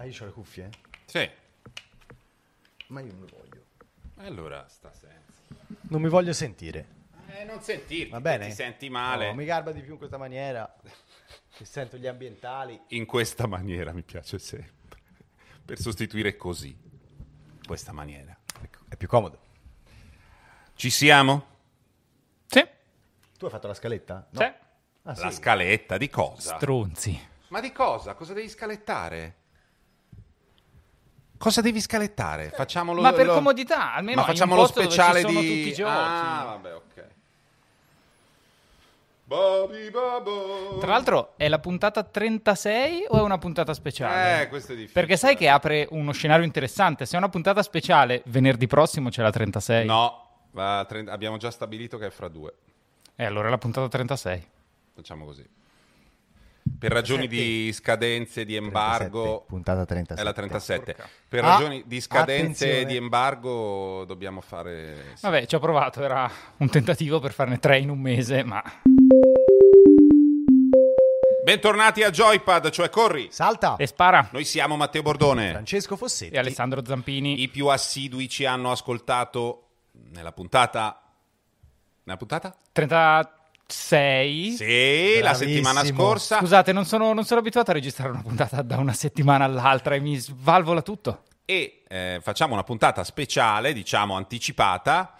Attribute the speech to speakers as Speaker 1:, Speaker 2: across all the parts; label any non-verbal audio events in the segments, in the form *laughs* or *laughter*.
Speaker 1: Ah, io ho le cuffie? Eh? Sì.
Speaker 2: Ma io non le voglio. Allora, sta senza.
Speaker 1: Non mi voglio sentire.
Speaker 2: Eh, non sentirti,
Speaker 1: Va bene? ti senti male. Non mi garba di più in questa maniera. Che sento gli ambientali.
Speaker 2: In questa maniera mi piace sempre. Per sostituire così. Questa maniera. Ecco, è più comodo. Ci siamo? Sì. Tu hai fatto la scaletta? No. Sì. Ah, la scaletta di cosa? Stronzi. Ma di cosa? Cosa devi scalettare? Cosa devi scalettare? Eh, Facciamolo Ma per lo... comodità, almeno Ma facciamo lo speciale dove di... tutti i giochi. Ah, vabbè, ok. Tra
Speaker 3: l'altro è la puntata 36 o è una puntata speciale? Eh, questo è difficile. Perché sai che apre uno scenario interessante. Se è una puntata speciale, venerdì prossimo c'è la 36. No,
Speaker 2: tre... abbiamo già stabilito che è fra due. E eh, allora è la puntata 36. Facciamo così per ragioni di scadenze di embargo 37, puntata 37 è la 37 per ah, ragioni ah, di scadenze attenzione. di embargo dobbiamo fare sì.
Speaker 3: vabbè ci ho provato era un tentativo
Speaker 2: per farne tre in un mese ma Bentornati a Joypad, cioè corri, salta e spara. Noi siamo Matteo Bordone, Francesco Fossetti e Alessandro Zampini. I più assidui ci hanno ascoltato nella puntata nella puntata 30 6. Sì, la settimana scorsa.
Speaker 3: Scusate, non sono, non sono abituato a registrare una puntata da una settimana all'altra e mi svalvola tutto.
Speaker 2: E eh, facciamo una puntata speciale, diciamo anticipata.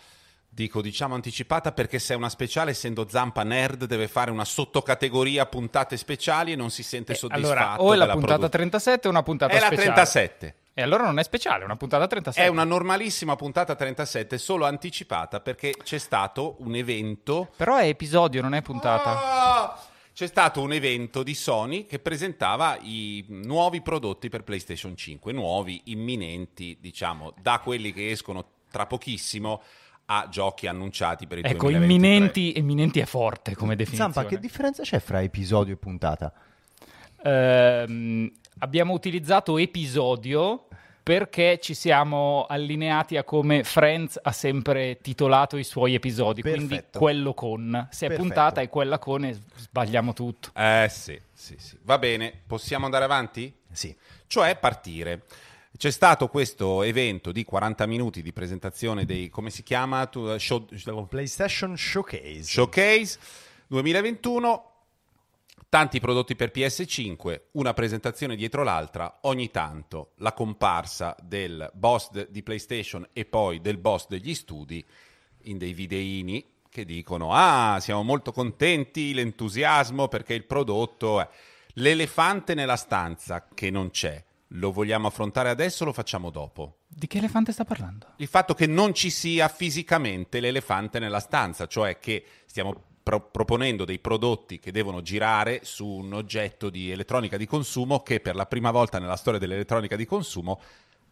Speaker 2: Dico diciamo anticipata perché se è una speciale, essendo Zampa Nerd, deve fare una sottocategoria puntate speciali e non si sente eh, soddisfatto. Allora, o è la puntata produ- 37 o una puntata è speciale. È la 37. E allora non è speciale, è una puntata 37. È una normalissima puntata 37, solo anticipata perché c'è stato un evento. Però
Speaker 3: è episodio, non è puntata.
Speaker 2: Oh! c'è stato un evento di Sony che presentava i nuovi prodotti per PlayStation 5, nuovi, imminenti, diciamo, da quelli che escono tra pochissimo a giochi annunciati per il ecco, 2023. Ecco,
Speaker 3: imminenti, è
Speaker 1: forte come definizione. Zampa, che differenza c'è fra episodio e puntata?
Speaker 2: Eh,
Speaker 3: abbiamo utilizzato episodio perché ci siamo allineati a come Friends ha sempre titolato i suoi episodi, Perfetto. quindi quello con. Se Perfetto. è puntata è quella con e sbagliamo tutto.
Speaker 2: Eh sì, sì, sì. Va bene, possiamo andare avanti? Sì. Cioè partire. C'è stato questo evento di 40 minuti di presentazione dei, come si chiama? Eh, show... PlayStation Showcase. Showcase 2021 Tanti prodotti per PS5, una presentazione dietro l'altra, ogni tanto la comparsa del boss de- di PlayStation e poi del boss degli studi in dei videini che dicono ah siamo molto contenti, l'entusiasmo perché il prodotto è... L'elefante nella stanza che non c'è, lo vogliamo affrontare adesso o lo facciamo dopo?
Speaker 3: Di che elefante sta parlando?
Speaker 2: Il fatto che non ci sia fisicamente l'elefante nella stanza, cioè che stiamo pro- proponendo dei prodotti che devono girare su un oggetto di elettronica di consumo che per la prima volta nella storia dell'elettronica di consumo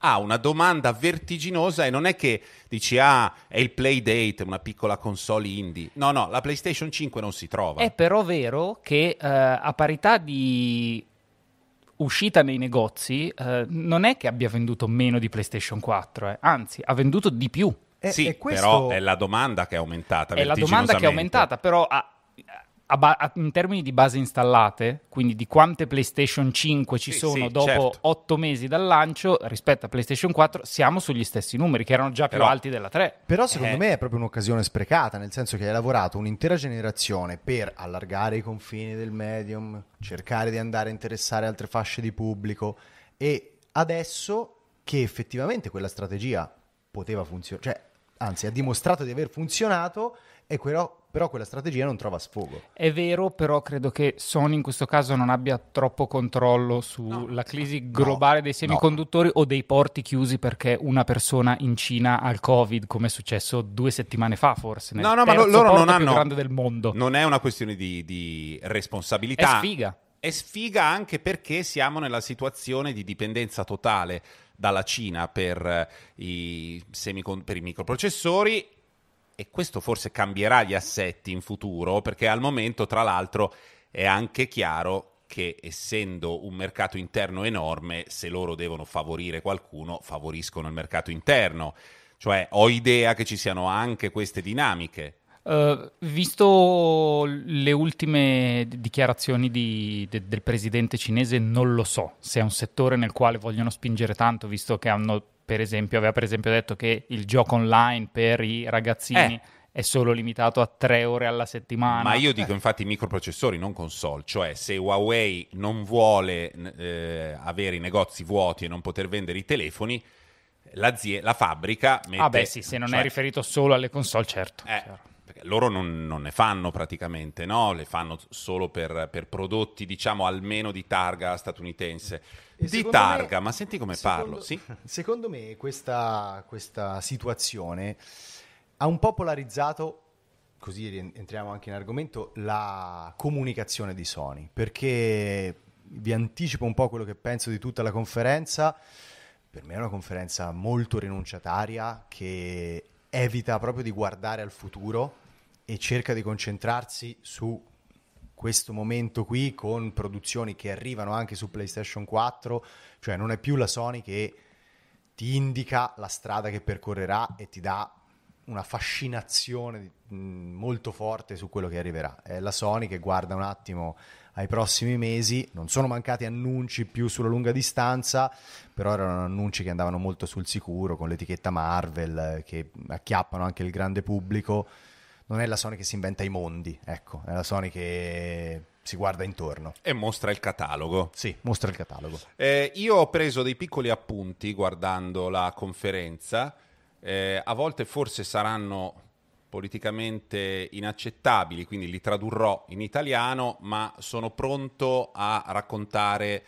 Speaker 2: ha una domanda vertiginosa e non è che dici ah è il Playdate, una piccola console indie. No, no, la PlayStation 5 non si trova.
Speaker 3: È però vero che eh, a parità di uscita nei negozi eh, non è che abbia venduto meno di PlayStation 4, eh. anzi ha venduto di più e, sì, e questo... però è
Speaker 2: la domanda che è aumentata. È la domanda che è aumentata,
Speaker 3: però a, a ba- a, in termini di base installate, quindi di quante PlayStation 5 ci sì, sono sì, dopo certo. 8 mesi dal lancio rispetto a PlayStation 4, siamo sugli stessi numeri che erano già più alti della 3. Però secondo eh. me
Speaker 1: è proprio un'occasione sprecata, nel senso che hai lavorato un'intera generazione per allargare i confini del medium, cercare di andare a interessare altre fasce di pubblico e adesso che effettivamente quella strategia poteva funzionare, cioè anzi ha dimostrato di aver funzionato e però, però quella strategia non trova sfogo.
Speaker 3: È vero, però credo che Sony in questo caso non abbia troppo controllo sulla no, crisi globale no, dei semiconduttori no. o dei porti chiusi perché una persona in Cina ha il Covid, come è successo due settimane fa forse. no, no, ma lo, loro non hanno... grande del mondo. Non
Speaker 2: è una questione di, di responsabilità. È sfiga. È sfiga anche perché siamo nella situazione di dipendenza totale dalla Cina per eh, i, semicon- per i microprocessori e questo forse cambierà gli assetti in futuro perché al momento tra l'altro è anche chiaro che essendo un mercato interno enorme, se loro devono favorire qualcuno, favoriscono il mercato interno. Cioè ho idea che ci siano anche queste dinamiche.
Speaker 3: Eh, visto le ultime dichiarazioni di, de, del presidente cinese, non lo so se è un settore nel quale vogliono spingere tanto, visto che hanno, per esempio, aveva per esempio detto che il gioco online per i ragazzini. Eh è solo limitato a tre ore alla settimana. Ma io dico
Speaker 2: eh. infatti microprocessori, non console, cioè se Huawei non vuole eh, avere i negozi vuoti e non poter vendere i telefoni, la, zie- la fabbrica mette... Ah beh sì, se non cioè... è riferito solo alle console, certo. Eh, certo loro non, non ne fanno praticamente, no? le fanno solo per, per, prodotti diciamo almeno di targa statunitense. E di targa, me, ma senti come secondo, parlo.
Speaker 1: Sì? *laughs* Secondo me questa, questa situazione ha un po' polarizzato così entriamo anche in argomento, la comunicazione di Sony, perché vi anticipo un po' quello che penso di tutta la conferenza, per me è una conferenza molto rinunciataria che evita proprio di guardare al futuro e cerca di concentrarsi su questo momento qui con produzioni che arrivano anche su PlayStation 4, cioè non è più la Sony che ti indica la strada che percorrerà e ti dà una fascinazione molto forte su quello che arriverà. È la Sony che guarda un attimo ai prossimi mesi, non sono mancati annunci più sulla lunga distanza, però erano annunci che andavano molto sul sicuro con l'etichetta Marvel eh, che acchiappano anche il grande pubblico non è la Sony che si inventa i mondi, ecco, è la Sony che si guarda intorno.
Speaker 2: E mostra il catalogo. Sì, mostra il catalogo. Eh, io ho preso dei piccoli appunti guardando la conferenza, eh, a volte forse saranno politicamente inaccettabili, quindi li tradurrò in italiano, ma sono pronto a raccontare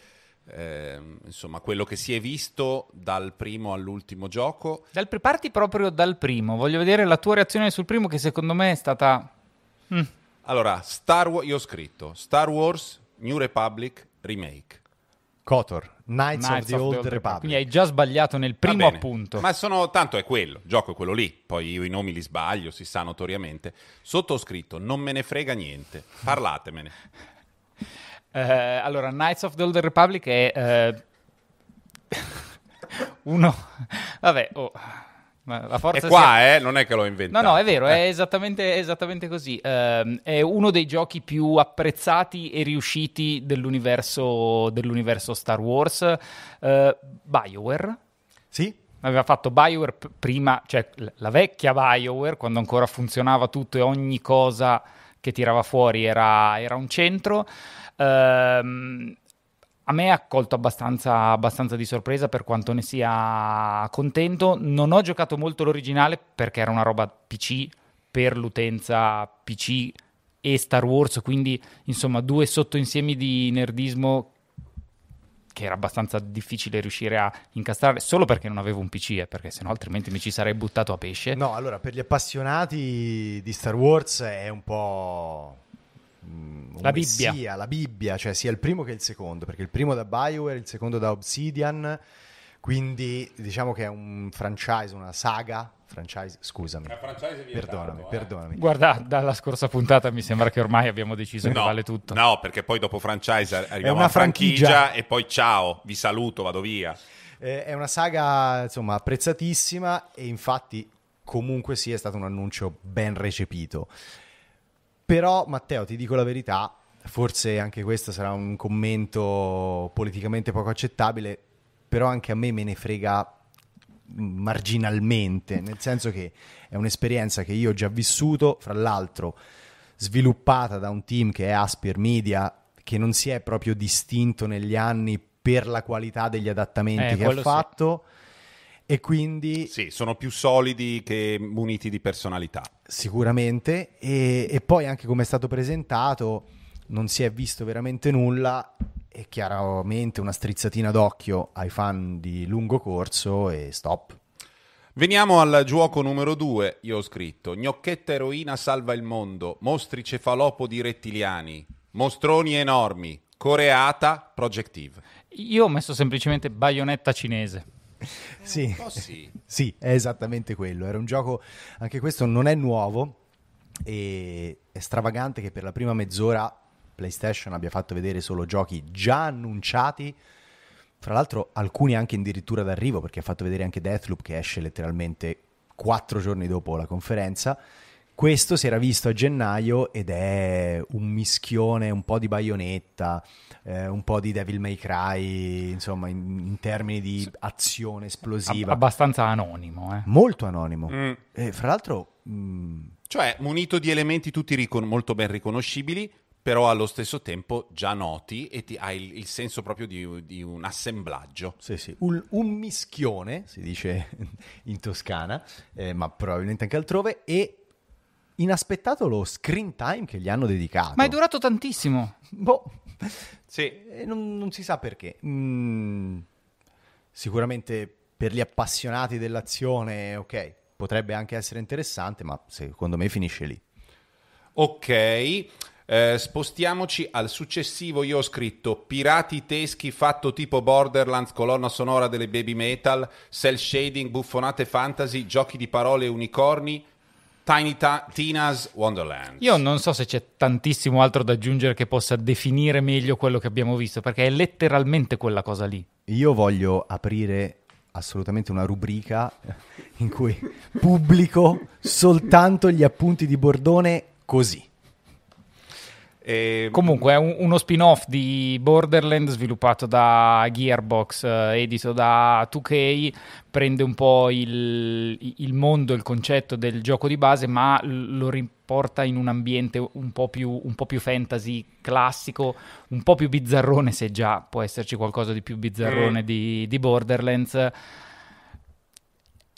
Speaker 2: Ehm, insomma, quello che si è visto dal primo all'ultimo gioco. Dal, parti proprio dal primo, voglio vedere la tua reazione sul primo che secondo me è stata... Mm. Allora, Star Wars, io ho scritto Star Wars New Republic Remake. Kotor,
Speaker 3: Knights, Knights of, the, of Old, the Old Republic. Republic. Quindi hai già sbagliato nel primo appunto.
Speaker 2: Ma sono, tanto è quello, il gioco è quello lì, poi io i nomi li sbaglio, si sa notoriamente. Sottoscritto, non me ne frega niente, parlatemene.
Speaker 3: *laughs* Eh, allora, Knights of the Old Republic è eh, *laughs* uno... Vabbè, oh, la forza è qua, sia... eh, non è che l'ho inventato. No, no, è vero, è eh. esattamente, esattamente così. Ehm, è uno dei giochi più apprezzati e riusciti dell'universo, dell'universo Star Wars. Eh, Bioware. Sì, aveva fatto BioWare prima, cioè la vecchia BioWare, quando ancora funzionava tutto e ogni cosa che tirava fuori era, era un centro. Ehm, a me ha colto abbastanza, abbastanza, di sorpresa per quanto ne sia contento. Non ho giocato molto l'originale perché era una roba PC per l'utenza PC e Star Wars, quindi insomma due sottoinsiemi di nerdismo che era abbastanza difficile riuscire a incastrare solo perché non avevo un PC, eh, perché sennò altrimenti mi ci sarei buttato a pesce. No,
Speaker 1: allora per gli appassionati di Star Wars è un po' Mm, un la Bibbia. la Bibbia, cioè sia il primo che il secondo, perché il primo da Bioware, il secondo da Obsidian, quindi diciamo che è un franchise, una saga
Speaker 2: franchise, scusami. Franchise vietato, perdonami, eh. perdonami. Guarda,
Speaker 3: dalla scorsa puntata mi sembra che
Speaker 2: ormai abbiamo deciso no, che vale tutto. No, perché poi dopo franchise arriviamo è una a franchigia. franchigia e poi ciao, vi saluto, vado via.
Speaker 1: Eh, è una saga, insomma, apprezzatissima e infatti comunque sì è stato un annuncio ben recepito. Però Matteo, ti dico la verità, forse anche questo sarà un commento politicamente poco accettabile, però anche a me me ne frega marginalmente, nel senso che è un'esperienza che io ho già vissuto, fra l'altro sviluppata da un team che è Aspir Media, che non si è proprio distinto negli anni per
Speaker 2: la qualità degli adattamenti eh, che ha
Speaker 1: fatto. Sì e quindi...
Speaker 2: Sì, sono più solidi che muniti di personalità.
Speaker 1: Sicuramente. E, e poi anche come è stato presentato, non si è visto veramente nulla e chiaramente una strizzatina d'occhio ai fan di lungo corso e stop.
Speaker 2: Veniamo al gioco numero 2, io ho scritto, gnocchetta eroina salva il mondo, mostri cefalopodi rettiliani, mostroni enormi, coreata, projective.
Speaker 3: Io ho messo semplicemente baionetta cinese. Eh, sì. sì. *laughs* sì, è esattamente
Speaker 1: quello. Era un gioco, anche questo non è nuovo e è stravagante che per la prima mezz'ora PlayStation abbia fatto vedere solo giochi già annunciati. Fra l'altro alcuni anche addirittura d'arrivo perché ha fatto vedere anche Deathloop che esce letteralmente quattro giorni dopo la conferenza questo si era visto a gennaio ed è un mischione un po' di baionetta, eh, un po' di Devil May Cry, insomma, in, in termini di azione esplosiva.
Speaker 3: abbastanza anonimo, eh. Molto
Speaker 2: anonimo. Mm. E eh, fra l'altro... Mh... Mm, cioè, munito di elementi tutti ricon- molto ben riconoscibili, però allo stesso tempo già noti e ti, hai il, il, senso proprio di, di, un assemblaggio. Sì, sì, un, un mischione,
Speaker 1: si dice *laughs* in Toscana, eh, ma probabilmente anche altrove, e inaspettato lo screen time che gli hanno dedicato.
Speaker 3: Ma è durato tantissimo. Boh,
Speaker 1: sì. Eh, non, non si sa perché. Mm, sicuramente per gli appassionati dell'azione, ok, potrebbe anche essere interessante, ma secondo me finisce lì.
Speaker 2: Ok, eh, spostiamoci al successivo. Io ho scritto Pirati teschi fatto tipo Borderlands, colonna sonora delle baby metal, cell shading, buffonate fantasy, giochi di parole unicorni, Tiny Ta- Tina's Wonderland.
Speaker 3: Io non so se c'è tantissimo altro da aggiungere che possa definire meglio quello che abbiamo visto, perché è letteralmente quella cosa lì.
Speaker 1: Io voglio aprire assolutamente una rubrica in cui pubblico soltanto gli appunti di Bordone così.
Speaker 3: E... Ehm, Comunque è un, uno spin-off di Borderlands sviluppato da Gearbox, eh, edito da 2K, prende un po' il, il mondo, il concetto del gioco di base, ma lo riporta in un ambiente un po, più, un po' più, fantasy classico, un po' più bizzarrone, se già può esserci qualcosa di più bizzarrone mm. di, di, Borderlands.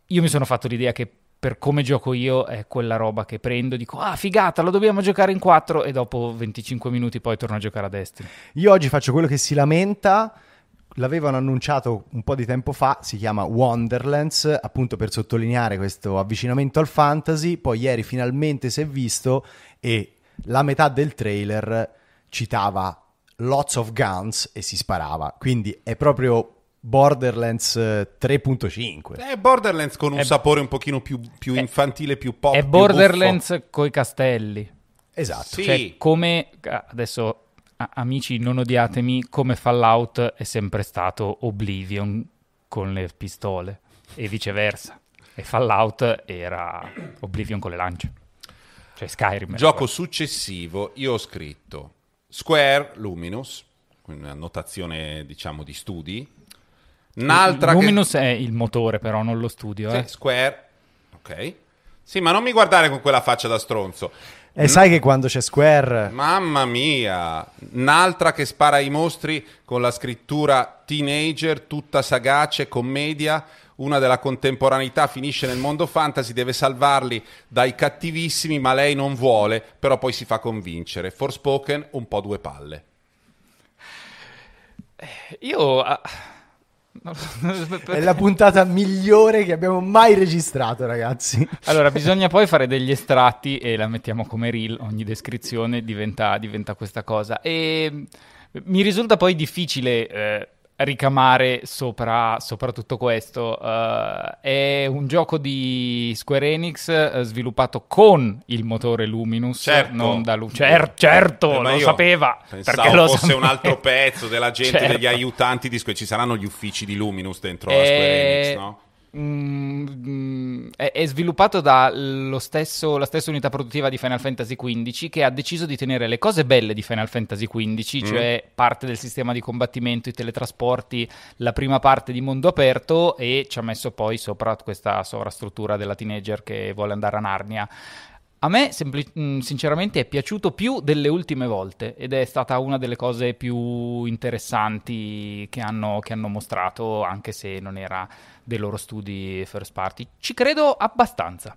Speaker 3: Io mi sono fatto l'idea che per come gioco io è quella roba che prendo, dico ah figata, lo dobbiamo giocare in quattro e dopo 25 minuti poi torno a giocare a destra.
Speaker 1: Io oggi faccio quello che si lamenta, l'avevano annunciato un po' di tempo fa, si chiama Wonderlands, appunto per sottolineare questo avvicinamento al fantasy, poi ieri finalmente si è visto e la metà del trailer citava lots of guns e si sparava, quindi è proprio Borderlands 3.5.
Speaker 2: Eh, è Borderlands con un è... sapore un pochino più, più infantile, più pop. È Borderlands
Speaker 3: con i castelli. Esatto. Cioè, sì. Cioè, come ah, adesso amici, non odiatemi, come Fallout è sempre stato Oblivion con le pistole e viceversa. E Fallout
Speaker 2: era Oblivion con le lance. Cioè Skyrim. Gioco successivo, io ho scritto Square Luminous, una notazione diciamo di studi, Un'altra Luminous
Speaker 3: che... è il motore, però, non lo studio. Sì, eh.
Speaker 2: Square. Ok. Sì, ma non mi guardare con quella faccia da stronzo.
Speaker 3: E sai che quando c'è Square.
Speaker 2: Mamma mia! Un'altra che spara i mostri con la scrittura teenager, tutta sagace, commedia. Una della contemporaneità finisce nel mondo fantasy, deve salvarli dai cattivissimi, ma lei non vuole, però poi si fa convincere. Forspoken, un po' due palle. Eh, io. Uh...
Speaker 1: È la puntata migliore che abbiamo mai
Speaker 2: registrato,
Speaker 1: ragazzi. Allora, bisogna
Speaker 3: poi fare degli estratti e la mettiamo come reel. Ogni descrizione diventa, diventa questa cosa. E mm, mi risulta poi difficile. Eh, ricamare sopra, sopra tutto questo. Uh, è un gioco di Square Enix eh, sviluppato con il motore Luminus, certo. non da Luminous. Cer- certo, eh, lo sapeva. Perché lo fosse un altro pezzo della gente, *laughs* certo. degli
Speaker 2: aiutanti di Square. Ci saranno gli uffici di Luminous dentro e... la eh, Square Enix, no?
Speaker 3: Mm, mm, è, è, sviluppato dalla stessa unità produttiva di Final Fantasy XV che ha deciso di tenere le cose belle di Final Fantasy XV, mm. cioè parte del sistema di combattimento, i teletrasporti, la prima parte di mondo aperto e ci ha messo poi sopra questa sovrastruttura della teenager che vuole andare a Narnia. A me sempli- mm, sinceramente è piaciuto più delle ultime volte ed è stata una delle cose più interessanti che hanno, che hanno mostrato, anche se non era dei loro studi first party. Ci credo abbastanza.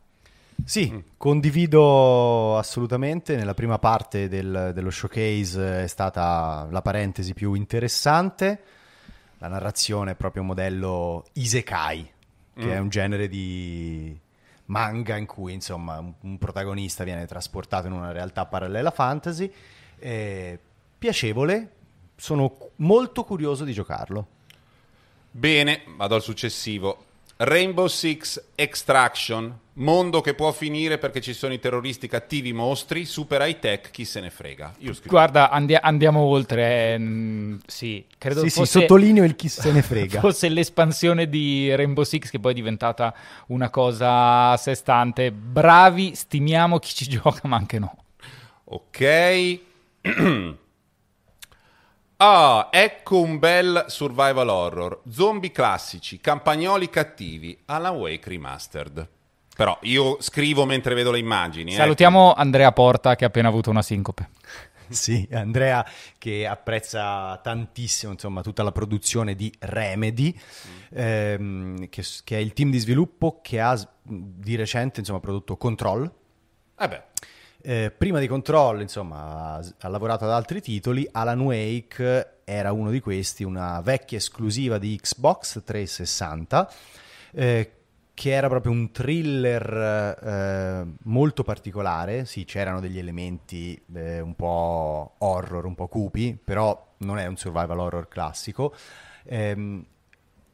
Speaker 1: Sì, mm. condivido assolutamente. Nella prima parte del, dello showcase è stata la parentesi più interessante. La narrazione è proprio un modello Isekai, che mm. è un genere di manga in cui insomma un, protagonista viene trasportato in una realtà parallela fantasy. Eh, piacevole, sono molto curioso di giocarlo.
Speaker 2: Bene, vado al successivo. Rainbow Six Extraction, mondo che può finire perché ci sono i terroristi cattivi mostri, super high tech, chi se ne frega.
Speaker 3: Guarda, andi- andiamo oltre. Ehm, sì, credo sì, fosse... sì, sottolineo il chi se ne frega. *laughs* Forse l'espansione di Rainbow Six che poi è diventata una cosa a sé stante. Bravi, stimiamo chi ci *laughs* gioca, ma anche no.
Speaker 2: Ok. *clears throat* Ah, ecco un bel survival horror. Zombie classici, campagnoli cattivi, Alan Wake remastered. Però io scrivo mentre vedo le immagini. Eh. Salutiamo
Speaker 3: eh. Andrea Porta che ha appena avuto una sincope. *laughs* Sì, Andrea
Speaker 1: che apprezza tantissimo insomma, tutta la produzione di Remedy, mm. ehm, che, che, è il team di sviluppo che ha di recente insomma, prodotto Control. Eh beh. Eh, prima di Control, insomma, ha, lavorato ad altri titoli. Alan Wake era uno di questi, una vecchia esclusiva di Xbox 360, eh, che era proprio un thriller eh, molto particolare. Sì, c'erano degli elementi eh, un po' horror, un po' cupi, però non è un survival horror classico. Ehm,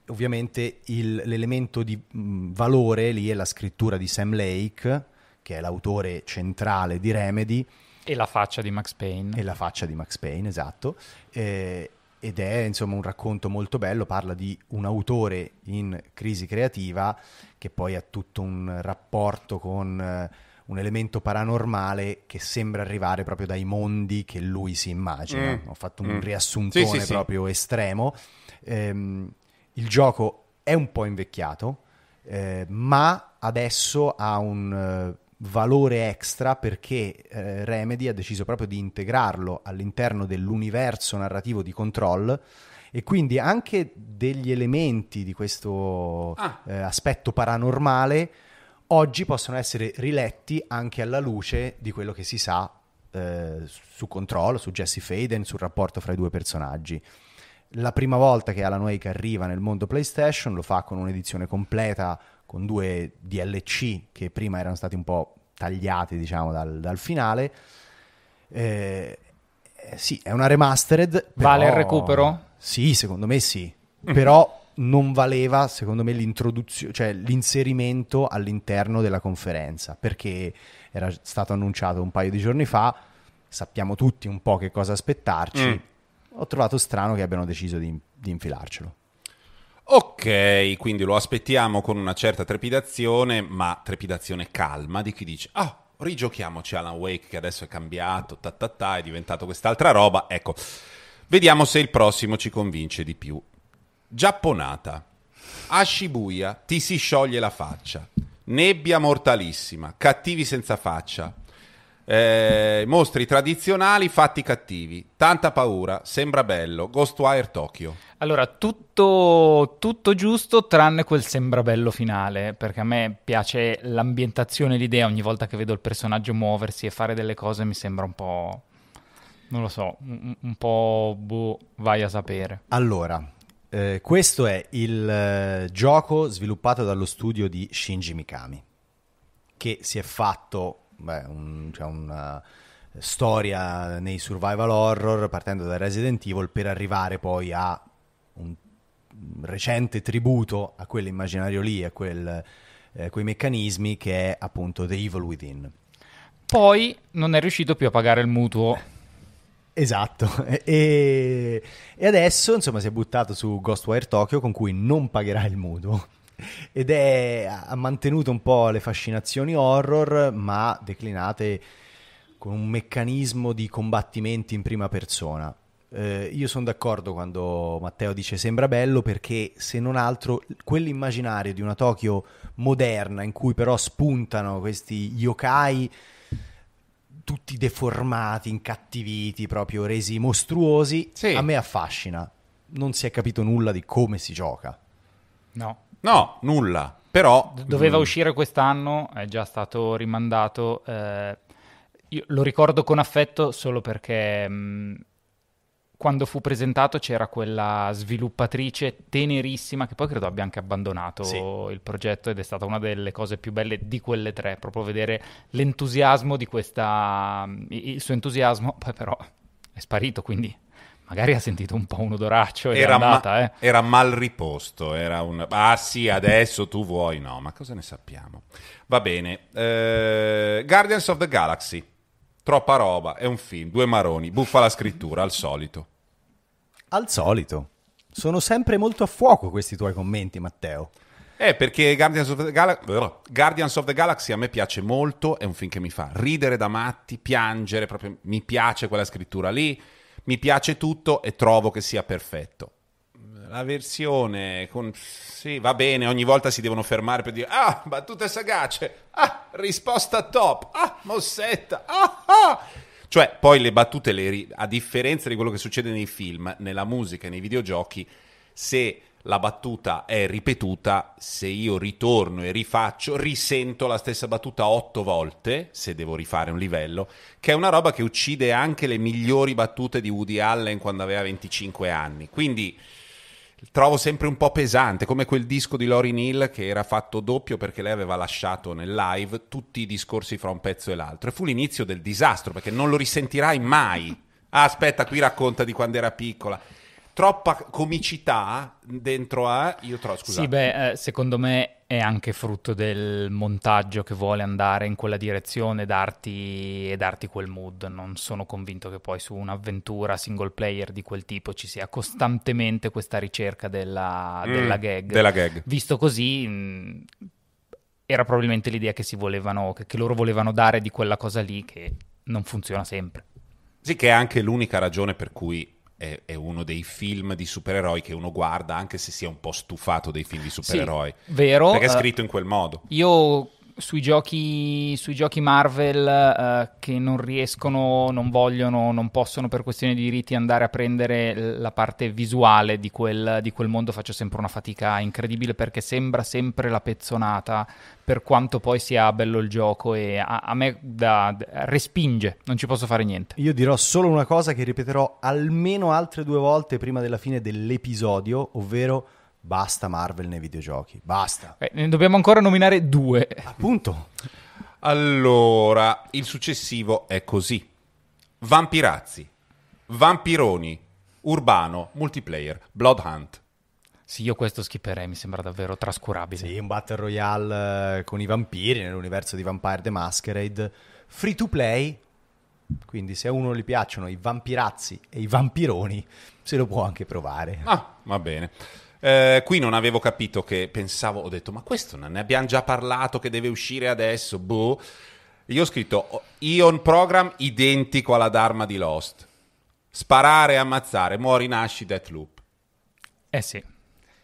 Speaker 1: ovviamente il, l'elemento di mh, mm, valore lì è la scrittura di Sam Lake che è l'autore centrale di Remedy.
Speaker 3: E la faccia di Max
Speaker 1: Payne. E la faccia di Max Payne, esatto. Eh, ed è insomma un racconto molto bello, parla di un autore in crisi creativa che poi ha tutto un rapporto con eh, un elemento paranormale che sembra arrivare proprio dai mondi che lui si immagina. Mm. Ho fatto un mm. riassuntone sì, sì, proprio sì. estremo. Ehm, il gioco è un po' invecchiato, eh, ma adesso ha un eh, valore extra perché eh, Remedy ha deciso proprio di integrarlo all'interno dell'universo narrativo di Control e quindi anche degli elementi di questo ah. eh, aspetto paranormale oggi possono essere riletti anche alla luce di quello che si sa eh, su Control, su Jesse Faden, sul rapporto fra i due personaggi. La prima volta che Alan Wake arriva nel mondo PlayStation lo fa con un'edizione completa con due DLC che prima erano stati un po' tagliati diciamo dal, dal finale. Eh, sì, è una remastered. Però... Vale il recupero? Sì, secondo me sì. Mm. Però non valeva, secondo me, l'introduzione, cioè l'inserimento all'interno della conferenza, perché era stato annunciato un paio di giorni fa, sappiamo tutti un po' che cosa aspettarci. Mm. Ho trovato strano che abbiano deciso di, di infilarcelo.
Speaker 2: Ok, quindi lo aspettiamo con una certa trepidazione, ma trepidazione calma di chi dice "Ah, rigiochiamoci Alan Wake che adesso è cambiato, ta ta ta, è diventato quest'altra roba". Ecco. Vediamo se il prossimo ci convince di più. Giapponata. A Shibuya ti si scioglie la faccia. Nebbia mortalissima, cattivi senza faccia, eh, mostri tradizionali fatti cattivi. Tanta paura, sembra bello. Ghostwire Tokyo. Allora,
Speaker 3: tutto, tutto, giusto tranne quel sembra bello finale, perché a me piace l'ambientazione, l'idea. Ogni volta che vedo il personaggio muoversi e fare delle cose mi sembra un po'... Non lo so, un, un po' boh, vai a sapere. Allora, eh,
Speaker 1: questo è il eh, gioco sviluppato dallo studio di Shinji Mikami, che si è fatto beh, un, cioè una storia nei survival horror partendo da Resident Evil per arrivare poi a un recente tributo a quell'immaginario lì, a quel, eh, quei meccanismi che è appunto The Evil Within. Poi non è riuscito più a pagare il mutuo. *laughs* Esatto, e, e adesso insomma si è buttato su Ghostwire Tokyo con cui non pagherà il mutuo ed è, ha mantenuto un po' le fascinazioni horror, ma declinate con un meccanismo di combattimenti in prima persona. Eh, io sono d'accordo quando Matteo dice sembra bello perché se non altro quell'immaginario di una Tokyo moderna in cui però spuntano questi yokai tutti deformati, incattiviti, proprio resi mostruosi, sì. a me affascina. Non si è capito nulla di come si gioca.
Speaker 3: No. No, nulla. Però doveva mh. uscire quest'anno, è già stato rimandato. Eh, lo ricordo con affetto solo perché mh, mm, quando fu presentato c'era quella sviluppatrice tenerissima che poi credo abbia anche abbandonato sì. il progetto ed è stata una delle cose più belle di quelle tre, proprio vedere l'entusiasmo di questa mm, il suo entusiasmo, poi però è sparito, quindi magari ha sentito un po' un odoraccio era, andata, ma- eh. era
Speaker 2: mal riposto, era un... Ah sì, adesso tu vuoi, no, ma cosa ne sappiamo? Va bene, eh, Guardians of the Galaxy, troppa roba, è un film, due maroni, buffa la scrittura, al solito. Al solito? Sono sempre molto a
Speaker 1: fuoco questi tuoi commenti, Matteo.
Speaker 2: Eh, perché Guardians of, Gal- Guardians of, the Galaxy a me piace molto, è un film che mi fa ridere da matti, piangere, proprio mi piace quella scrittura lì mi piace tutto e trovo che sia perfetto. La versione con... Sì, va bene, ogni volta si devono fermare per dire Ah, battute sagace! Ah, risposta top! Ah, mossetta! Ah, ah! Cioè, poi le battute, le ri... a differenza di quello che succede nei film, nella musica, nei videogiochi, se la battuta è ripetuta, se io ritorno e rifaccio, risento la stessa battuta otto volte, se devo rifare un livello, che è una roba che uccide anche le migliori battute di Woody Allen quando aveva 25 anni. Quindi trovo sempre un po' pesante, come quel disco di Lori Neal che era fatto doppio perché lei aveva lasciato nel live tutti i discorsi fra un pezzo e l'altro. E fu l'inizio del disastro perché non lo risentirai mai. Ah, aspetta, qui racconta di quando era piccola troppa comicità dentro a... Io trovo, scusa. Sì, beh,
Speaker 3: eh, secondo me è anche frutto del montaggio che vuole andare in quella direzione darti, e darti quel mood. Non sono convinto che poi su un'avventura single player di quel tipo ci sia costantemente questa ricerca della, mm, della, gag. della gag. Visto così... Mm, era probabilmente l'idea che si volevano, che, che loro volevano dare di quella cosa lì che non funziona sempre.
Speaker 2: Sì, che è anche l'unica ragione per cui è, è, uno dei film di supereroi che uno guarda anche se si è un po' stufato dei film di supereroi. Sì, vero. Perché è eh, scritto in quel modo.
Speaker 3: Io sui giochi, sui giochi Marvel uh, che non riescono, non vogliono, non possono per questione di diritti andare a prendere la parte visuale di quel, di quel mondo faccio sempre una fatica incredibile perché sembra sempre la pezzonata per quanto poi sia bello il gioco e a, a me da, da, respinge, non ci posso fare niente.
Speaker 1: Io dirò solo una cosa che ripeterò almeno altre due volte prima della fine dell'episodio, ovvero Basta Marvel nei videogiochi,
Speaker 3: basta. Eh, ne dobbiamo ancora nominare due. Appunto.
Speaker 2: Allora, il successivo è così. Vampirazzi, Vampironi, Urbano, Multiplayer, Blood Hunt. Sì, io questo skipperei, mi sembra davvero trascurabile. Sì, un Battle Royale eh, con i vampiri
Speaker 1: nell'universo di Vampire the Masquerade, free to play, quindi se a uno gli piacciono i vampirazzi e i vampironi, se lo può anche provare. Ah,
Speaker 2: va bene. Eh, qui non avevo capito che pensavo, ho detto, ma questo non ne abbiamo già parlato che deve uscire adesso, boh. Io ho scritto oh, Ion Program identico alla Dharma di Lost. Sparare, ammazzare, muori, nasci, death loop. Eh sì.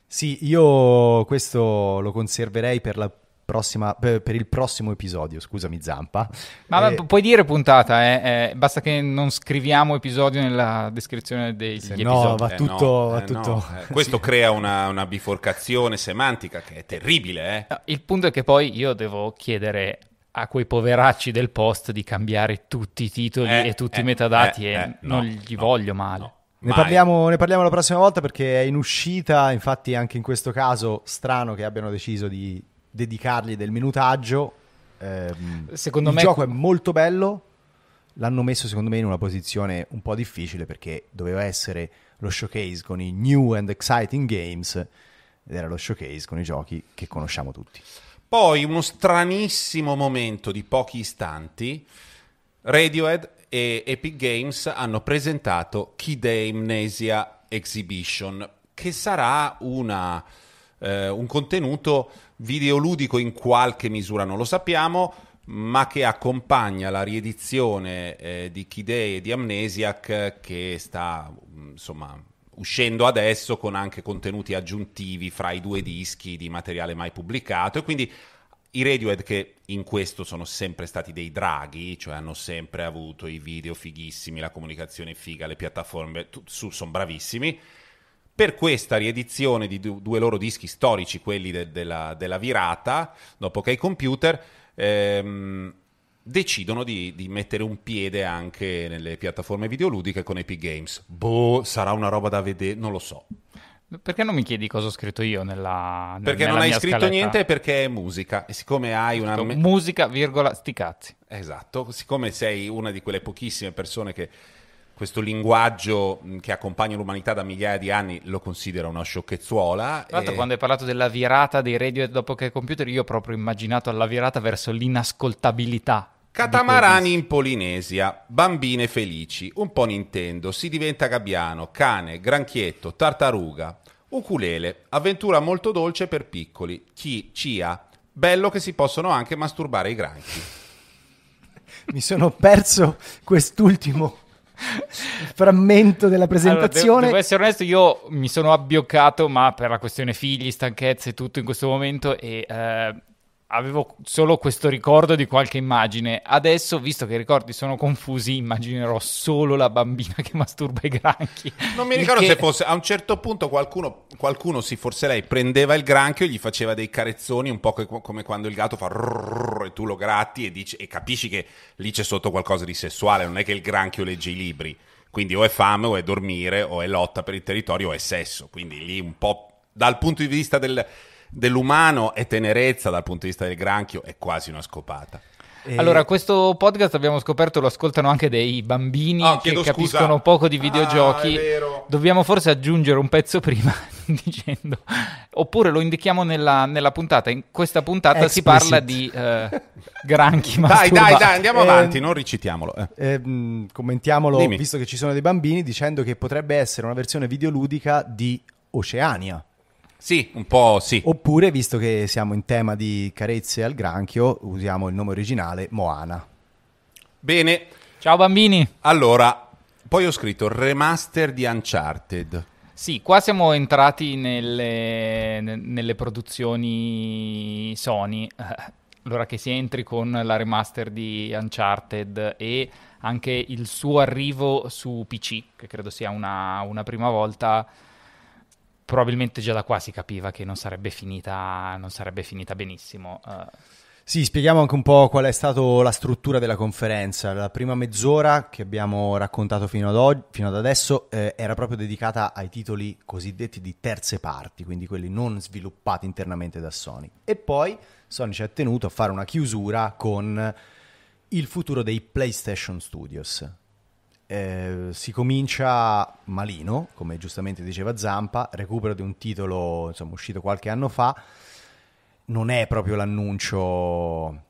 Speaker 1: Sì, io questo lo conserverei per la prossima, per il prossimo episodio. Scusami, Zampa.
Speaker 3: Ma eh, puoi dire puntata, eh? Eh, basta che non scriviamo episodio nella descrizione dei se eh, no, Va eh, tutto, eh, no, va tutto. No. questo
Speaker 2: sì. crea una, una, biforcazione semantica che è terribile. il punto è che poi io devo
Speaker 3: chiedere a quei poveracci del post di cambiare tutti i titoli e tutti i metadati e non gli voglio male.
Speaker 1: Ne parliamo, ne parliamo la prossima volta perché è in uscita, infatti anche in questo caso strano che abbiano deciso di dedicargli del minutaggio. Ehm, secondo il me... gioco è molto bello. L'hanno messo, secondo me, in una posizione un po' difficile perché doveva essere lo showcase con i new and exciting games ed era lo showcase con i giochi che conosciamo tutti.
Speaker 2: Poi uno stranissimo momento di pochi istanti, Radiohead e Epic Games hanno presentato Key Day Amnesia Exhibition, che sarà una, eh, un contenuto videoludico in qualche misura, non lo sappiamo, ma che accompagna la riedizione eh, di Kidei e di Amnesiac che sta mm, insomma uscendo adesso con anche contenuti aggiuntivi fra i due dischi di materiale mai pubblicato e quindi i Radiohead che in questo sono sempre stati dei draghi, cioè hanno sempre avuto i video fighissimi, la comunicazione figa, le piattaforme, t- su, sono bravissimi per questa riedizione di due loro dischi storici, quelli de- della-, della, virata, dopo che i computer, ehm, decidono di-, di, mettere un piede anche nelle piattaforme videoludiche con Epic Games. Boh, sarà una roba da vedere, non lo so. Perché non mi chiedi cosa ho scritto io nella. Nel, perché nella non hai scritto scaletta. niente perché è musica. E siccome hai una. Musica,
Speaker 3: virgola, sti cazzi.
Speaker 2: Esatto, siccome sei una di quelle pochissime persone che questo linguaggio mm, che accompagna l'umanità da migliaia di anni lo considera una sciocchezzuola. Tra l'altro, e... quando
Speaker 3: hai parlato della virata dei radio dopo che computer, io ho proprio immaginato la virata verso l'inascoltabilità. Catamarani
Speaker 2: in Polinesia, bambine felici, un po' Nintendo, si diventa gabbiano, cane, granchietto, tartaruga, ukulele, avventura molto dolce per piccoli, chi, cia, bello che si possono anche masturbare i granchi.
Speaker 1: *laughs* Mi sono perso quest'ultimo *laughs* frammento della presentazione. Allora, devo,
Speaker 3: essere onesto, io mi sono abbioccato, ma per la questione figli, stanchezze e tutto in questo momento e... Eh avevo solo questo ricordo di qualche immagine. Adesso, visto che i ricordi sono confusi, immaginerò solo la
Speaker 2: bambina che masturba i granchi. Non mi ricordo che... se fosse a un certo punto qualcuno, qualcuno sì, forse lei prendeva il granchio e gli faceva dei carezzoni, un po' come quando il gatto fa rrrr, e tu lo gratti e, dici, e capisci che lì c'è sotto qualcosa di sessuale, non è che il granchio legge i libri. Quindi o è fame, o è dormire, o è lotta per il territorio, o è sesso. Quindi lì un po' dal punto di vista del dell'umano e tenerezza dal punto di vista del granchio è quasi una scopata. Eh, allora,
Speaker 3: questo podcast abbiamo scoperto lo ascoltano anche dei bambini oh, che capiscono scusa. poco di ah, videogiochi. Ah, Dobbiamo forse aggiungere un pezzo prima *laughs* dicendo oppure lo indichiamo nella, nella puntata. In questa puntata Explicit. si parla di eh,
Speaker 2: granchi Dai, dai, dai, andiamo eh, avanti, eh, non ricitiamolo. Eh.
Speaker 1: eh mm, commentiamolo Dimmi. visto che ci sono dei bambini dicendo che potrebbe essere una versione videoludica di Oceania. Sì, un po' sì. Oppure, visto che siamo in tema di carezze al granchio, usiamo
Speaker 2: il nome originale Moana. Bene. Ciao bambini. Allora, poi ho scritto remaster di Uncharted. Sì, qua siamo entrati
Speaker 3: nelle, nelle produzioni Sony. *laughs* Allora che si entri con la remaster di Uncharted e anche il suo arrivo su PC, che credo sia una, una prima volta probabilmente già da qua si capiva che non sarebbe finita, non sarebbe finita benissimo. Uh.
Speaker 1: Sì, spieghiamo anche un po' qual è stata la struttura della conferenza. La prima mezz'ora che abbiamo raccontato fino ad, oggi, fino ad adesso eh, era proprio dedicata ai titoli cosiddetti di terze parti, quindi quelli non sviluppati internamente da Sony. E poi Sony ci ha tenuto a fare una chiusura con il futuro dei PlayStation Studios eh, si comincia malino, come giustamente diceva Zampa, recupero di un titolo insomma, uscito qualche anno fa, non è proprio l'annuncio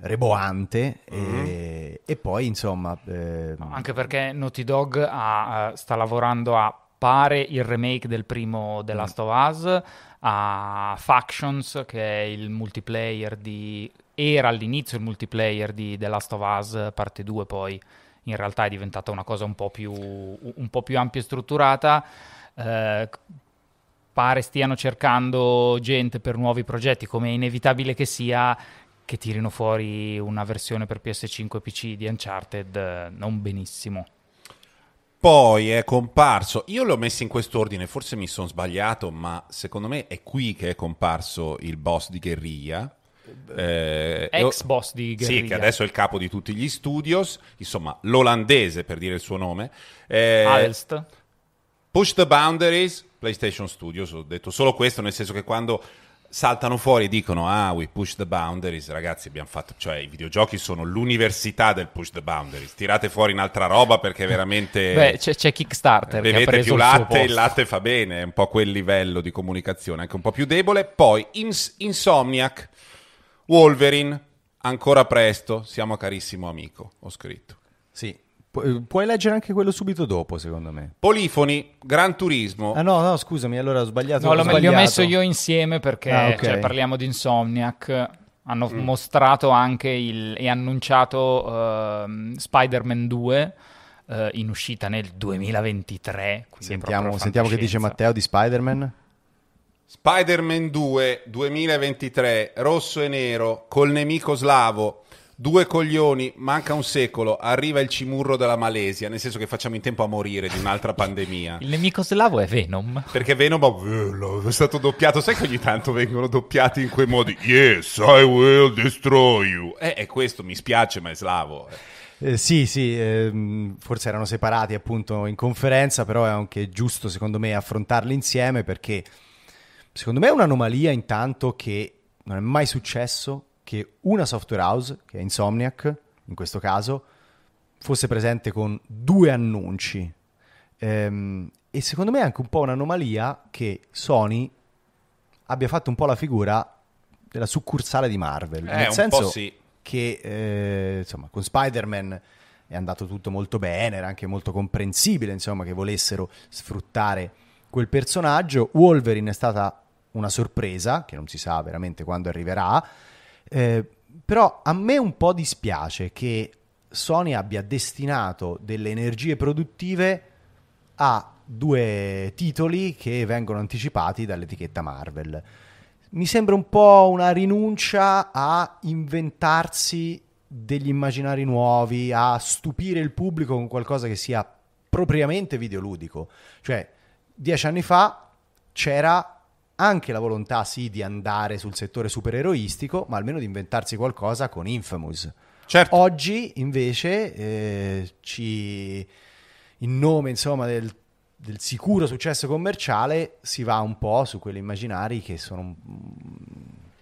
Speaker 1: reboante mm-hmm. e, e, poi insomma... Eh...
Speaker 3: Anche perché Naughty Dog ha, eh, sta lavorando a pare il remake del primo The Last mm. of Us, a Factions che è il multiplayer di... era all'inizio il multiplayer di The Last of Us parte 2 poi in realtà è diventata una cosa un po' più, un po più ampia e strutturata. Eh, pare stiano cercando gente per nuovi progetti, come è inevitabile che sia che tirino fuori una versione per PS5 e PC di Uncharted non benissimo.
Speaker 2: Poi è comparso, io l'ho messo in quest'ordine, forse mi sono sbagliato, ma secondo me è qui che è comparso il boss di Guerriglia, eh, Ex boss di Guerriglia. Sì, che adesso è il capo di tutti gli studios, insomma l'olandese per dire il suo nome. Eh, Alst. Push the Boundaries, PlayStation Studios, ho detto solo questo, nel senso che quando saltano fuori e dicono ah we push the boundaries ragazzi abbiamo fatto cioè i videogiochi sono l'università del push the boundaries tirate fuori un'altra roba perché veramente *laughs* beh
Speaker 3: c'è, c'è Kickstarter bevete più il latte il,
Speaker 2: latte fa bene è un po' quel livello di comunicazione anche un po' più debole poi Ins- Insomniac Wolverine, ancora presto, siamo carissimo amico, ho scritto. Sì, Pu- eh,
Speaker 1: puoi leggere anche quello
Speaker 2: subito dopo, secondo me. Polifoni, Gran Turismo. Ah no, no, scusami, allora ho sbagliato. No, ho sbagliato. l'ho messo io
Speaker 3: insieme perché ah, okay. cioè, parliamo di Insomniac. Hanno mm. mostrato anche il, e annunciato uh, Spider-Man 2 uh, eh, in uscita
Speaker 2: nel 2023. Sentiamo, sentiamo che dice Matteo di Spider-Man. Spider-Man 2 2023, rosso e nero, col nemico slavo, due coglioni, manca un secolo, arriva il cimurro della Malesia, nel senso che facciamo in tempo a morire di un'altra pandemia. Il nemico
Speaker 3: slavo è Venom.
Speaker 2: Perché Venom è stato doppiato, sai che ogni tanto vengono doppiati in quei modi, yes, I will destroy you. Eh, è questo, mi spiace, ma è slavo.
Speaker 1: Eh, eh sì, sì, ehm, forse erano separati appunto in conferenza, però è anche giusto secondo me affrontarli insieme perché Secondo me è un'anomalia intanto che non è mai successo che una software house, che è Insomniac in questo caso, fosse presente con due annunci. Ehm, e secondo me è anche un po' un'anomalia che Sony abbia fatto un po' la figura della succursale di Marvel. Eh, nel senso sì. che eh, insomma, con Spider-Man è andato tutto molto bene, era anche molto comprensibile insomma, che volessero sfruttare quel personaggio. Wolverine è stata una sorpresa, che non si sa veramente quando arriverà, eh, però a me un po' dispiace che Sony abbia destinato delle energie produttive a due titoli che vengono anticipati dall'etichetta Marvel. Mi sembra un po' una rinuncia a inventarsi degli immaginari nuovi, a stupire il pubblico con qualcosa che sia propriamente videoludico. Cioè, dieci anni fa c'era anche la volontà sì di andare sul settore supereroistico, ma almeno di inventarsi qualcosa con Infamous. Certo. Oggi invece eh, ci, in nome insomma, del, del, sicuro successo commerciale si va un po' su quelli immaginari che sono un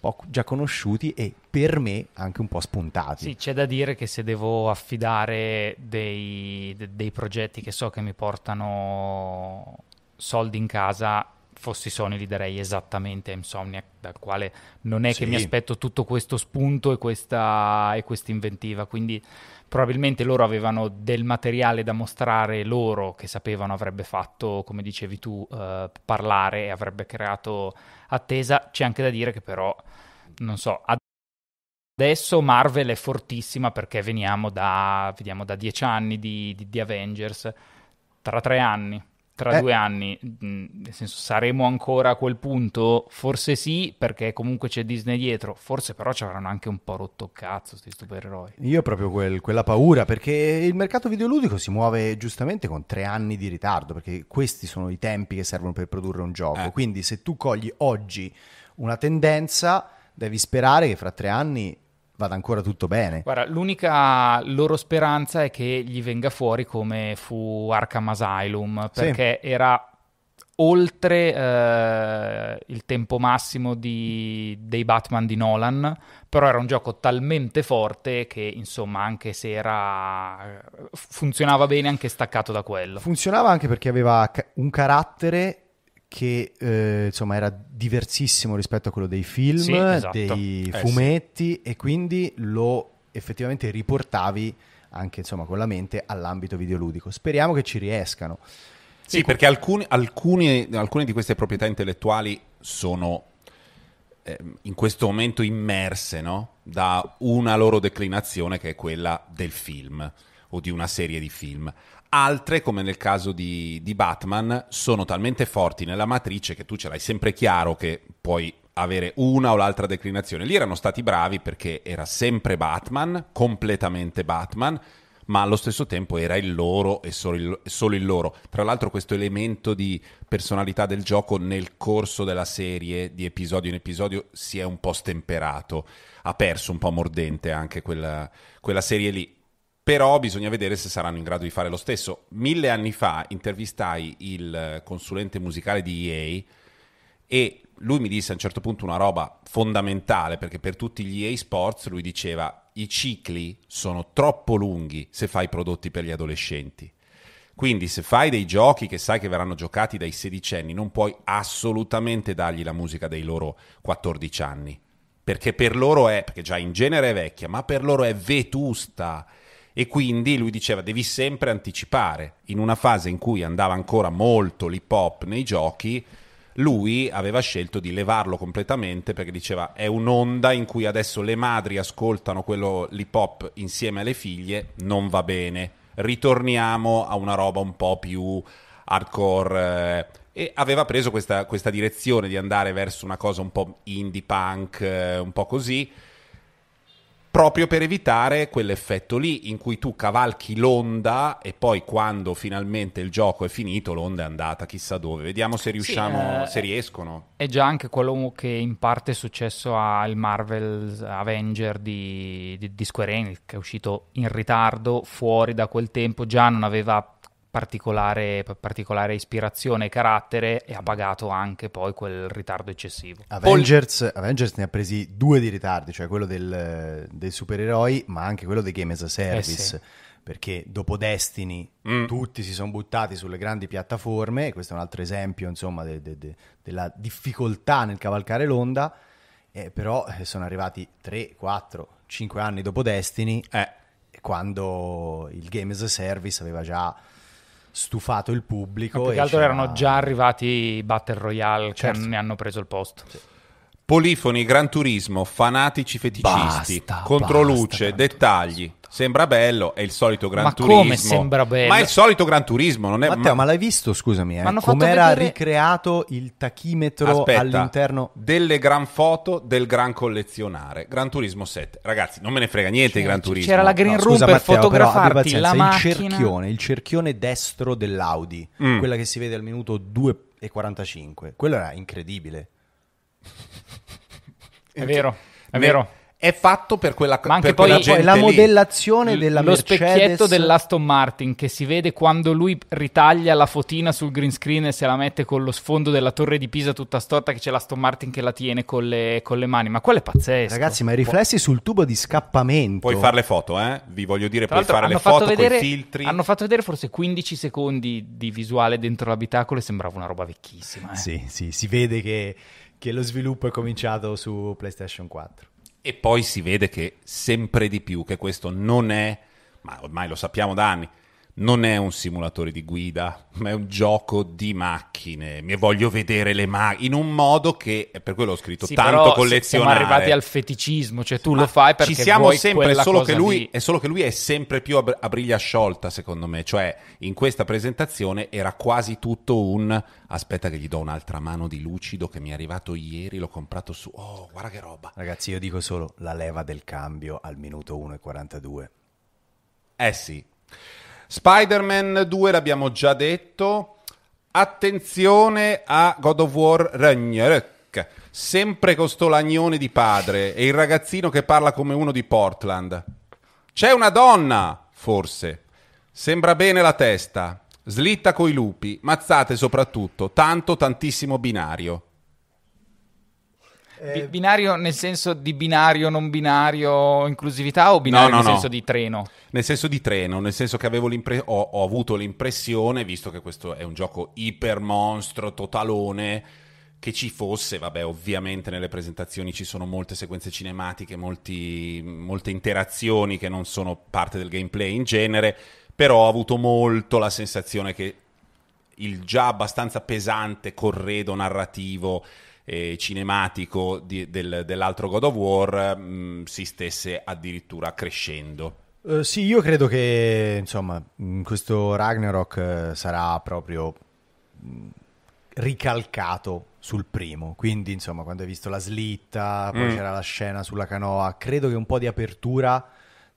Speaker 1: po' già conosciuti e per me anche un po' spuntati. Sì,
Speaker 3: c'è da dire che se devo affidare dei, dei progetti che so che mi portano soldi in casa fossi Sony li darei esattamente a Insomniac, dal quale non è sì. che mi aspetto tutto questo spunto e questa, e questa inventiva, quindi probabilmente loro avevano del materiale da mostrare loro che sapevano avrebbe fatto, come dicevi tu, eh, parlare e avrebbe creato attesa. C'è anche da dire che però, non so, adesso Marvel è fortissima perché veniamo da, vediamo, da dieci anni di, di, di Avengers, tra tre anni tra eh. due anni, mm, nel senso, saremo ancora a quel punto? Forse sì, perché comunque c'è Disney dietro, forse però ci avranno anche un po' rotto cazzo questi supereroi.
Speaker 1: Io ho proprio quel, quella paura, perché il mercato videoludico si muove giustamente con tre anni di ritardo, perché questi sono i tempi che servono per produrre un gioco. Eh. Quindi se tu cogli oggi una tendenza, devi sperare che fra tre anni vada ancora tutto bene.
Speaker 3: Guarda, l'unica loro speranza è che gli venga fuori come fu Arkham Asylum, perché sì. era oltre eh, il tempo massimo di, dei Batman di Nolan, però era un gioco talmente forte che insomma anche se era funzionava bene anche staccato da quello.
Speaker 1: Funzionava anche perché aveva un carattere che eh, insomma era diversissimo rispetto a quello dei film, sì, esatto. dei eh, fumetti sì. e quindi lo effettivamente riportavi anche insomma con la mente all'ambito videoludico. Speriamo che ci
Speaker 2: riescano. Sì, e perché alcune, alcune, alcune di queste proprietà intellettuali sono eh, in questo momento immerse no? da una loro declinazione che è quella del film o di una serie di film. Altre, come nel caso di, di Batman, sono talmente forti nella matrice che tu ce l'hai sempre chiaro che puoi avere una o l'altra declinazione. Lì erano stati bravi perché era sempre Batman, completamente Batman, ma allo stesso tempo era il loro e solo il, solo il, loro. Tra l'altro questo elemento di personalità del gioco nel corso della serie, di episodio in episodio, si è un po' stemperato, ha perso un po' mordente anche quella, quella serie lì però bisogna vedere se saranno in grado di fare lo stesso. Mille anni fa intervistai il eh, consulente musicale di EA e lui mi disse a un certo punto una roba fondamentale perché per tutti gli EA Sports lui diceva i cicli sono troppo lunghi se fai prodotti per gli adolescenti. Quindi se fai dei giochi che sai che verranno giocati dai sedicenni non puoi assolutamente dargli la musica dei loro 14 anni perché per loro è, perché già in genere è vecchia, ma per loro è vetusta e quindi lui diceva devi sempre anticipare. In una fase in cui andava ancora molto l'hip hop nei giochi, lui aveva scelto di levarlo completamente perché diceva è un'onda in cui adesso le madri ascoltano quello l'hip hop insieme alle figlie, non va bene. Ritorniamo a una roba un po' più hardcore. Eh, e aveva preso questa, questa direzione di andare verso una cosa un po' indie punk, eh, un po' così proprio per evitare quell'effetto lì in cui tu cavalchi l'onda e poi quando finalmente il gioco è finito l'onda è andata chissà dove. Vediamo se riusciamo, sì, eh, se riescono. È già
Speaker 3: anche quello che in parte è successo al Marvel Avenger di, di, di Square Enix che è uscito in ritardo, fuori da quel tempo, già non aveva particolare, particolare ispirazione e carattere e ha pagato anche poi quel ritardo eccessivo. Avengers,
Speaker 1: Pol- Avengers ne ha presi due di ritardi, cioè quello del, dei supereroi ma anche quello dei Game as a Service. Eh sì perché dopo Destiny mm. tutti si sono buttati sulle grandi piattaforme, e questo è un altro esempio insomma, de, de, de, della difficoltà nel cavalcare l'onda, eh, però eh, sono arrivati 3, 4, 5 anni dopo Destiny, eh. quando il Game as a Service aveva già
Speaker 3: stufato il pubblico. No, più che altro c'era... erano già arrivati i Battle Royale certo. che ne hanno preso il
Speaker 2: posto. Sì. Polifoni, Gran Turismo, fanatici feticisti, basta, controluce, basta, dettagli. Sembra bello, è il solito Gran ma Turismo. Ma come sembra bello? Ma è il solito Gran Turismo, non è Matteo, ma, ma l'hai visto, scusami, eh? Come era vedere...
Speaker 1: ricreato il tachimetro Aspetta, all'interno
Speaker 2: delle gran foto del gran collezionare. Gran Turismo 7. Ragazzi, non me ne frega niente di Gran Turismo. C'era la Green no, Room scusa, per Matteo, fotografarti però, la macchina. il cerchione,
Speaker 1: il cerchione destro dell'Audi, mm. quella che si vede al minuto 2:45. Quello era incredibile.
Speaker 2: è vero, è ne... vero è fatto per quella cosa. Ma anche poi, poi la modellazione lì. della Lo Mercedes... specchietto
Speaker 3: dell'Aston Martin che si vede quando lui ritaglia la fotina sul green screen e se la mette con lo sfondo della torre di Pisa tutta storta che c'è l'Aston Martin che la tiene con le, con le mani. Ma quello è pazzesco. Ragazzi, ma i riflessi
Speaker 1: Pu- sul tubo di scappamento.
Speaker 2: Puoi fare le foto, eh? Vi voglio dire,
Speaker 3: Tra puoi fare le foto vedere, con i filtri. Hanno fatto vedere forse 15 secondi di visuale dentro l'abitacolo e sembrava una roba vecchissima. Eh? Sì, sì, si vede che,
Speaker 1: che lo sviluppo è cominciato su PlayStation 4
Speaker 2: e poi si vede che sempre di più che questo non è, ma ormai lo sappiamo da anni, non è un simulatore di guida, ma è un gioco di macchine. Mi voglio vedere le macchine in un modo che, per quello ho scritto, sì, tanto collezionare. Siamo arrivati al
Speaker 3: feticismo, cioè tu ma lo fai perché ci siamo vuoi sempre, è solo, lui,
Speaker 2: è solo, che lui, è sempre più a, briglia sciolta, secondo me. Cioè, in questa presentazione era quasi tutto un aspetta che gli do un'altra mano di lucido che mi è arrivato ieri, l'ho comprato su... Oh, guarda che roba. Ragazzi, io dico solo la leva del cambio al minuto 1,42. Eh sì. Spider-Man 2 l'abbiamo già detto. Attenzione a God of War Ragnarok sempre con sto lagnone di padre e il ragazzino che parla come uno di Portland. C'è una donna, forse. Sembra bene la testa. Slitta coi lupi, mazzate soprattutto, tanto tantissimo binario.
Speaker 3: Eh, binario nel senso di binario, non binario, inclusività o binario no, no, nel no. senso di treno?
Speaker 2: Nel senso di treno, nel senso che avevo ho, ho, avuto l'impressione, visto che questo è un gioco iper monstro, totalone, che ci fosse, vabbè ovviamente nelle presentazioni ci sono molte sequenze cinematiche, molti, molte interazioni che non sono parte del gameplay in genere, però ho avuto molto la sensazione che il già abbastanza pesante corredo narrativo eh, cinematico di, del, dell'altro God of War mh, mm, si stesse addirittura crescendo.
Speaker 1: Uh, eh, sì, io credo che insomma, mm, questo Ragnarok eh, sarà proprio mm, ricalcato sul primo. Quindi, insomma, quando hai visto la slitta, poi mm. c'era la scena sulla canoa, credo che un po' di apertura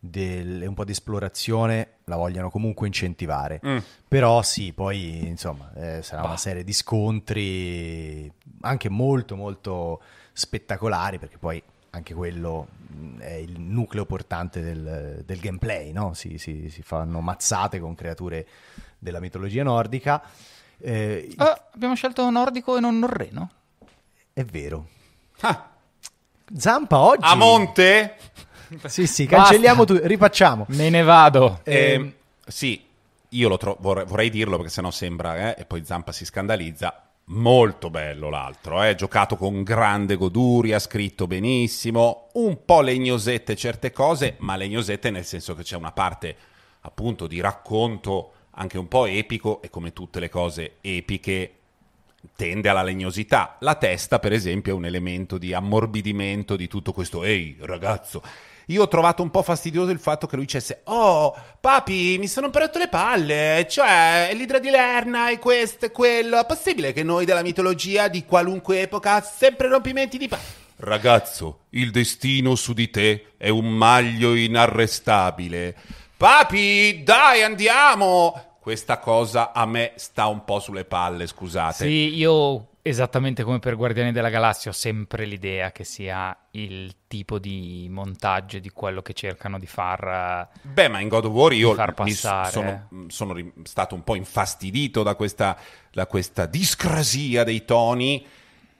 Speaker 1: del, un po' di esplorazione la vogliano comunque incentivare. Mm. Però sì, poi insomma eh, sarà bah. una serie di scontri anche molto molto spettacolari perché poi anche quello mm, è il nucleo portante del, del gameplay, no? si, si, si, fanno mazzate con creature della mitologia nordica. Eh, ah, abbiamo scelto nordico e non norreno? È vero. Ah. Zampa oggi... A monte? *laughs* Sì, sì, cancelliamo tutto, rifacciamo. Me ne vado. Eh,
Speaker 2: sì, io lo tro- vorrei, vorrei, dirlo perché sennò sembra, eh, e poi Zampa si scandalizza, molto bello l'altro, eh? giocato con grande goduria, scritto benissimo, un po' legnosette certe cose, ma legnosette nel senso che c'è una parte appunto di racconto anche un po' epico e come tutte le cose epiche tende alla legnosità. La testa, per esempio, è un elemento di ammorbidimento di tutto questo ehi ragazzo io ho trovato un po' fastidioso il fatto che lui dicesse: Oh, papi, mi sono imparato le palle. Cioè, l'idra di Lerna è questo e quello. È possibile che noi della mitologia di qualunque epoca sempre rompimenti di palle. Ragazzo, il destino su di te è un maglio inarrestabile. Papi, dai, andiamo! Questa cosa a me sta un po' sulle palle, scusate. Sì,
Speaker 3: io Esattamente come per Guardiani della Galassia ho sempre l'idea che sia il tipo di montaggio di quello che cercano
Speaker 2: di far eh, Beh, ma in God of War io sono, sono stato un po' infastidito da questa, da questa discrasia dei toni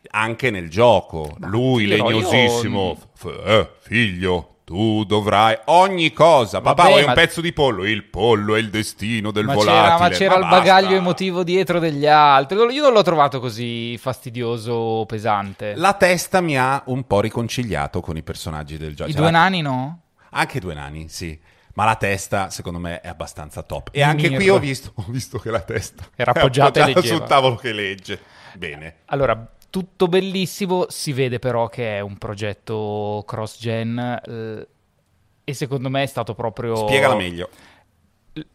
Speaker 2: anche nel gioco. Ma Lui, legnosissimo, io... f- eh, figlio, tu dovrai ogni cosa. Papà, vuoi ma... un pezzo di pollo? Il pollo è il destino del ma volatile. C'era, ma c'era ma il basta.
Speaker 3: bagaglio emotivo dietro degli altri. Io non l'ho trovato così fastidioso, pesante.
Speaker 2: La testa mi ha un po' riconciliato con i personaggi del gioco. I cioè, due nani, no? Anche i due nani, sì. Ma la testa, secondo me, è abbastanza top. E anche Mirro. qui ho visto, *laughs* ho visto, che la
Speaker 3: testa era appoggiata, appoggiata sul tavolo
Speaker 2: che legge. Bene.
Speaker 3: Allora, tutto bellissimo, si vede però che è un progetto cross-gen eh, e secondo me è stato proprio... Spiegala meglio.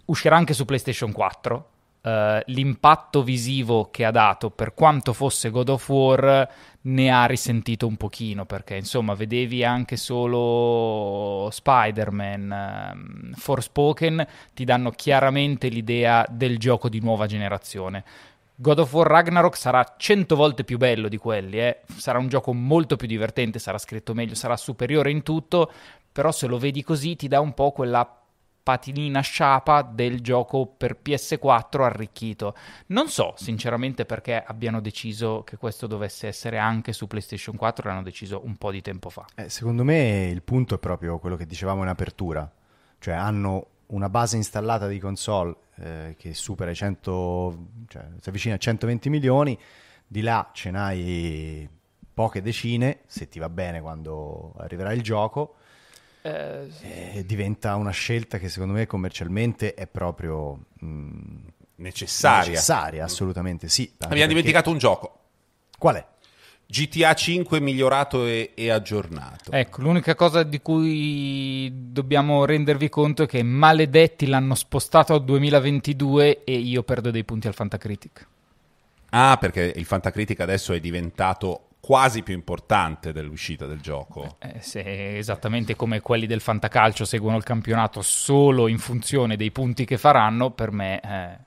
Speaker 3: Uscirà anche su PlayStation 4. Eh, l'impatto visivo che ha dato, per quanto fosse God of War, ne ha risentito un pochino perché insomma vedevi anche solo Spider-Man, um, Forspoken, ti danno chiaramente l'idea del gioco di nuova generazione God of War Ragnarok sarà 100 volte più bello di quelli, eh? sarà un gioco molto più divertente, sarà scritto meglio, sarà superiore in tutto, però se lo vedi così ti dà un po' quella patinina sciapa del gioco per PS4 arricchito. Non so sinceramente perché abbiano deciso che questo dovesse essere anche su PlayStation 4, l'hanno deciso un po' di tempo fa.
Speaker 1: Eh, secondo me il punto è proprio quello che dicevamo in apertura, cioè hanno una base installata di console eh, che supera i 100, cioè si avvicina a 120 milioni, di là ce n'hai poche decine, se ti va bene quando arriverà il gioco,
Speaker 3: eh, sì.
Speaker 1: Eh, diventa una scelta che secondo me commercialmente è proprio mh, mm, necessaria.
Speaker 2: necessaria. assolutamente sì. Abbiamo dimenticato un gioco. Qual è? GTA 5 migliorato e, e, aggiornato.
Speaker 3: Ecco, l'unica cosa di cui dobbiamo rendervi conto è che maledetti l'hanno spostato al 2022 e io perdo dei punti al Fantacritic.
Speaker 2: Ah, perché il Fantacritic adesso è diventato quasi più importante dell'uscita del gioco.
Speaker 3: Eh, eh se esattamente come quelli del Fantacalcio seguono il campionato solo in funzione dei punti che faranno, per me eh, certo.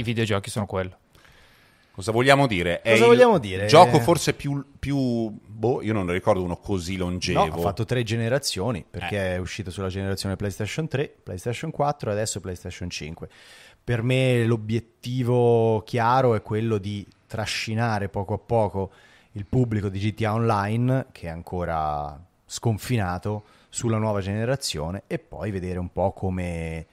Speaker 3: i
Speaker 2: videogiochi sono quello. Cosa vogliamo dire? È Cosa vogliamo dire? Gioco forse più, più, Boh, io non ricordo uno così longevo. No, ha fatto tre generazioni perché eh. è uscito sulla generazione
Speaker 1: PlayStation 3, PlayStation 4 e adesso PlayStation 5. Per me l'obiettivo chiaro è quello di trascinare poco a poco il pubblico di GTA Online, che è ancora sconfinato, sulla nuova generazione e poi vedere un po' come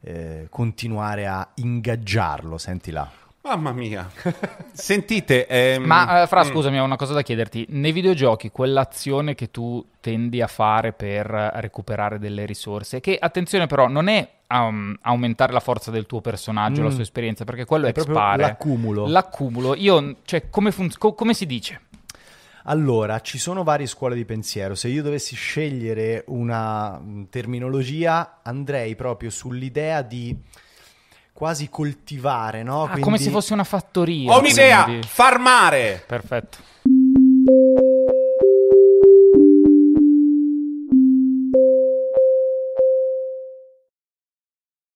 Speaker 1: eh, continuare a ingaggiarlo.
Speaker 3: Senti là.
Speaker 2: Mamma mia.
Speaker 3: *laughs* Sentite... Ehm... Ma eh, Fra, mm. scusami, ho una cosa da chiederti. Nei videogiochi quell'azione che tu tendi a fare per recuperare delle risorse, che attenzione però non è um, aumentare la forza del tuo personaggio, mm. la sua esperienza, perché quello è, è proprio l'accumulo. L'accumulo. Io, cioè, come, fun- co- come si dice?
Speaker 1: Allora, ci sono varie scuole di pensiero. Se io dovessi scegliere una mm, terminologia, andrei proprio sull'idea di quasi coltivare,
Speaker 3: no? Ah, Quindi... come se fosse una fattoria. Ho
Speaker 2: un'idea, quindi. farmare. Perfetto.